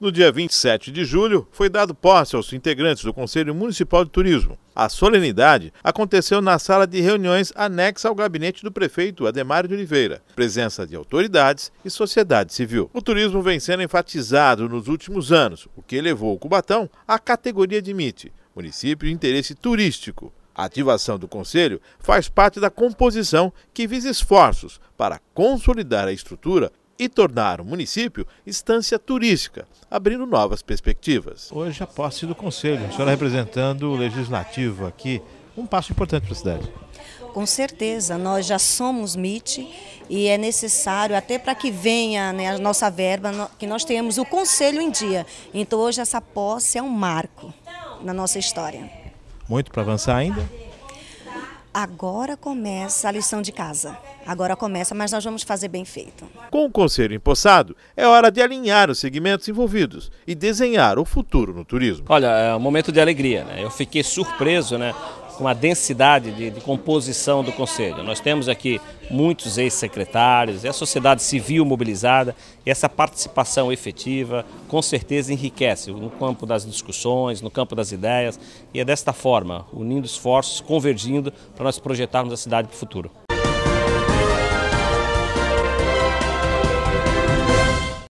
No dia 27 de julho, foi dado posse aos integrantes do Conselho Municipal de Turismo. A solenidade aconteceu na sala de reuniões anexa ao gabinete do prefeito Ademário de Oliveira, presença de autoridades e sociedade civil. O turismo vem sendo enfatizado nos últimos anos, o que elevou o Cubatão à categoria de MIT, município de interesse turístico. A ativação do Conselho faz parte da composição que visa esforços para consolidar a estrutura e tornar o município instância turística, abrindo novas perspectivas. Hoje a posse do Conselho, a senhora representando o Legislativo aqui, um passo importante para a cidade. Com certeza, nós já somos MIT e é necessário, até para que venha né, a nossa verba, que nós tenhamos o Conselho em dia. Então hoje essa posse é um marco na nossa história. Muito para avançar ainda? agora começa a lição de casa. Agora começa, mas nós vamos fazer bem feito. Com o conselho empossado, é hora de alinhar os segmentos envolvidos e desenhar o futuro no turismo. Olha, é um momento de alegria, né? Eu fiquei surpreso, né? com a densidade de, de composição do Conselho. Nós temos aqui muitos ex-secretários, é a sociedade civil mobilizada, e essa participação efetiva com certeza enriquece no campo das discussões, no campo das ideias, e é desta forma, unindo esforços, convergindo, para nós projetarmos a cidade para o futuro.